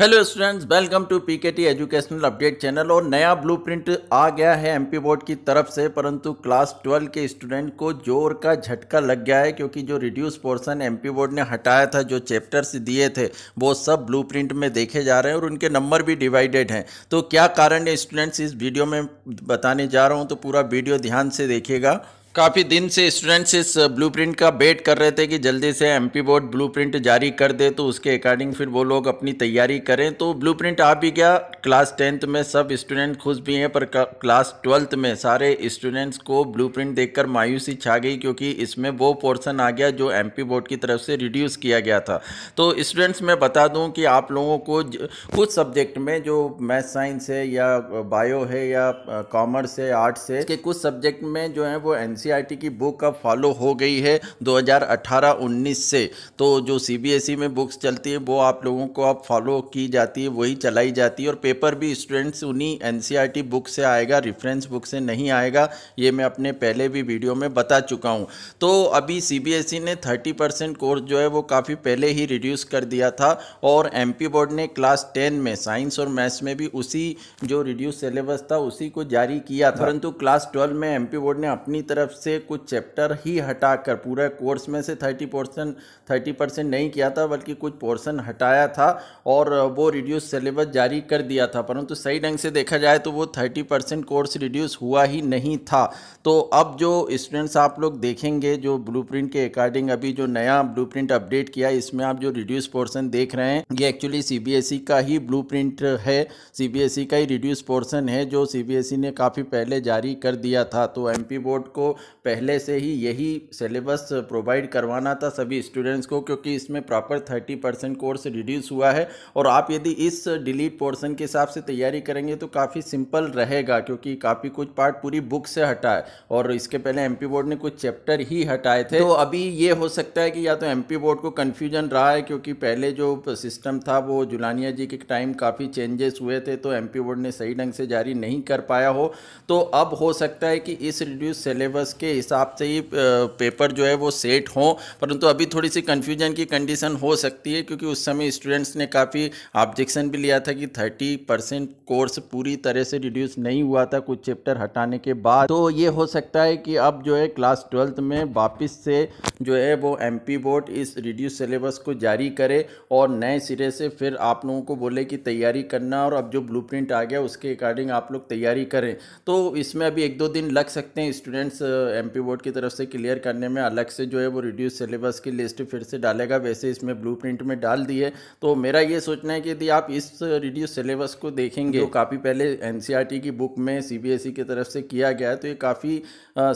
Hello students welcome to PKT educational update channel और नया blueprint आ गया है एमपी बोर्ड की तरफ से परंतु क्लास ट्वेल्व के स्टूडेंट को जोर का झटका लग गया है क्योंकि जो रिड्यूस पोर्शन एमपी बोर्ड ने हटाया था जो चैप्टर्स दिए थे वो सब ब्लूप्रिंट में देखे जा रहे हैं और उनके नंबर भी डिवाइडेड हैं तो क्या कारण है स्टूडेंट्स इस वीडियो में बताने जा रहा हूँ तो पूरा वीडियो ध्यान से देखिएगा काफ़ी दिन से स्टूडेंट्स इस ब्लूप्रिंट uh, का वेट कर रहे थे कि जल्दी से एम पी बोर्ड ब्लूप्रिंट जारी कर दे तो उसके अकॉर्डिंग फिर वो लोग अपनी तैयारी करें तो ब्लूप्रिंट आ भी गया क्लास टेंथ में सब स्टूडेंट खुश भी हैं पर क्लास ट्वेल्थ में सारे स्टूडेंट्स को ब्लूप्रिंट देखकर मायूसी छा गई क्योंकि इसमें वो पोर्सन आ गया जो एम पी बोर्ड की तरफ से रिड्यूस किया गया था तो स्टूडेंट्स मैं बता दूँ कि आप लोगों को कुछ सब्जेक्ट में जो मैथ साइंस है या बायो है या कॉमर्स uh, है आर्ट्स है कुछ सब्जेक्ट में जो है वो एन एनसीईआरटी की बुक अब फॉलो हो गई है 2018-19 से तो जो सीबीएसई में बुक्स चलती है वो आप लोगों को अब फॉलो की जाती है वही चलाई जाती है और पेपर भी स्टूडेंट्स उन्हीं एनसीईआरटी बुक से आएगा रिफरेंस बुक से नहीं आएगा ये मैं अपने पहले भी वीडियो में बता चुका हूँ तो अभी सी ने थर्टी परसेंट कोर्स जो है वो काफ़ी पहले ही रिड्यूस कर दिया था और एम बोर्ड ने क्लास टेन में साइंस और मैथ्स में भी उसी जो रिड्यूस सिलेबस था उसी को जारी किया था हाँ। परंतु क्लास ट्वेल्व में एमपी बोर्ड ने अपनी तरफ तरफ से कुछ चैप्टर ही हटाकर पूरे कोर्स में से थर्टी पोर्सन थर्टी परसेंट नहीं किया था बल्कि कुछ पोर्सन हटाया था और वो रिड्यूस सिलेबस जारी कर दिया था परंतु सही ढंग से देखा जाए तो वो थर्टी परसेंट कोर्स रिड्यूस हुआ ही नहीं था तो अब जो स्टूडेंट्स आप लोग देखेंगे जो ब्लू के अकॉर्डिंग अभी जो नया ब्लू अपडेट किया इसमें आप जो रिड्यूस पोर्सन देख रहे हैं ये एक्चुअली सी e का ही ब्लू है सी e का ही रिड्यूस पोर्सन है जो सी e ने काफ़ी पहले जारी कर दिया था तो एमपी बोर्ड को पहले से ही यही सिलेबस प्रोवाइड करवाना था सभी स्टूडेंट्स को क्योंकि इसमें proper thirty percent course reduce हुआ है और आप यदि इस डिलीट पोर्सन के हिसाब से तैयारी करेंगे तो काफ़ी सिंपल रहेगा क्योंकि काफ़ी कुछ पार्ट पूरी बुक से हटा है और इसके पहले एमपी बोर्ड ने कुछ चैप्टर ही हटाए थे तो अभी ये हो सकता है कि या तो एमपी बोर्ड को कन्फ्यूजन रहा है क्योंकि पहले जो सिस्टम था वो जुलानिया जी के टाइम काफ़ी चेंजेस हुए थे तो एमपी बोर्ड ने सही ढंग से जारी नहीं कर पाया हो तो अब हो सकता है कि इस रिड्यूस सिलेबस सिलेबस के हिसाब से ही पेपर जो है वो सेट हों परंतु अभी थोड़ी सी कन्फ्यूजन की कंडीशन हो सकती है क्योंकि उस समय स्टूडेंट्स ने काफ़ी ऑब्जेक्शन भी लिया था कि थर्टी परसेंट कोर्स पूरी तरह से रिड्यूस नहीं हुआ था कुछ चैप्टर हटाने के बाद तो ये हो सकता है कि अब जो है क्लास ट्वेल्थ में वापस से जो है वो एम बोर्ड इस रिड्यूस सिलेबस को जारी करे और नए सिरे से फिर आप लोगों को बोले कि तैयारी करना और अब जो ब्लू आ गया उसके अकॉर्डिंग आप लोग तैयारी करें तो इसमें अभी एक दो दिन लग सकते हैं स्टूडेंट्स पी बोर्ड की तरफ से क्लियर करने में अलग से जो है वो रिड्यूस सिलेबस की लिस्ट फिर से डालेगा वैसे इसमें ब्लू में डाल दी है तो मेरा ये सोचना है कि यदि आप इस रिड्यूस सिलेबस को देखेंगे तो काफ़ी पहले एन e की बुक में सी e की तरफ से किया गया है तो ये काफ़ी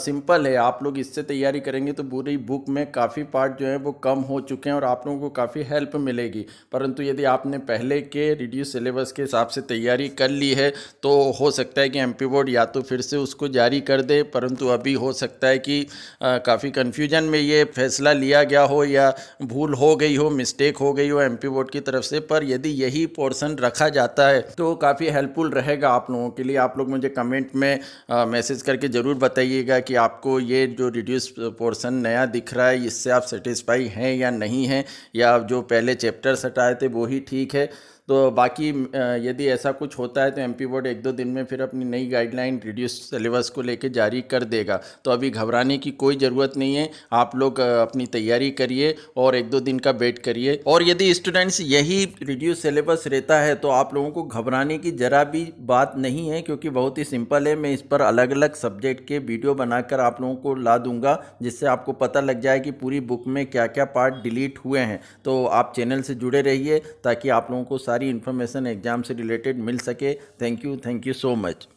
सिंपल है आप लोग इससे तैयारी करेंगे तो पूरी बुक में काफ़ी पार्ट जो है वो कम हो चुके हैं और आप लोगों को काफ़ी हेल्प मिलेगी परंतु यदि आपने पहले के रिड्यूस सिलेबस के हिसाब से तैयारी कर ली है तो हो सकता है कि एम बोर्ड या तो फिर से उसको जारी कर दे परंतु अभी हो सकता है कि काफ़ी कन्फ्यूजन में ये फैसला लिया गया हो या भूल हो गई हो मिस्टेक हो गई हो एम पी बोर्ड की तरफ से पर यदि यही पोर्सन रखा जाता है तो काफ़ी हेल्पफुल रहेगा आप लोगों के लिए आप लोग मुझे कमेंट में मैसेज करके ज़रूर बताइएगा कि आपको ये जो रिड्यूस पोर्सन नया दिख रहा है इससे आप सेटिस्फाई हैं या नहीं हैं या जो पहले चैप्टर्स हटाए थे वो ही ठीक है तो बाकी यदि ऐसा कुछ होता है तो एम बोर्ड एक दो दिन में फिर अपनी नई गाइडलाइन रिड्यूस सिलेबस को लेकर जारी कर देगा तो अभी घबराने की कोई ज़रूरत नहीं है आप लोग अपनी तैयारी करिए और एक दो दिन का वेट करिए और यदि स्टूडेंट्स यही रिड्यूस सिलेबस रहता है तो आप लोगों को घबराने की ज़रा भी बात नहीं है क्योंकि बहुत ही सिंपल है मैं इस पर अलग अलग सब्जेक्ट के वीडियो बनाकर आप लोगों को ला दूंगा जिससे आपको पता लग जाए कि पूरी बुक में क्या क्या पार्ट डिलीट हुए हैं तो आप चैनल से जुड़े रहिए ताकि आप लोगों को सारे सारी इन्फॉर्मेशन एग्ज़ाम से रिलेटेड मिल सके thank you thank you so much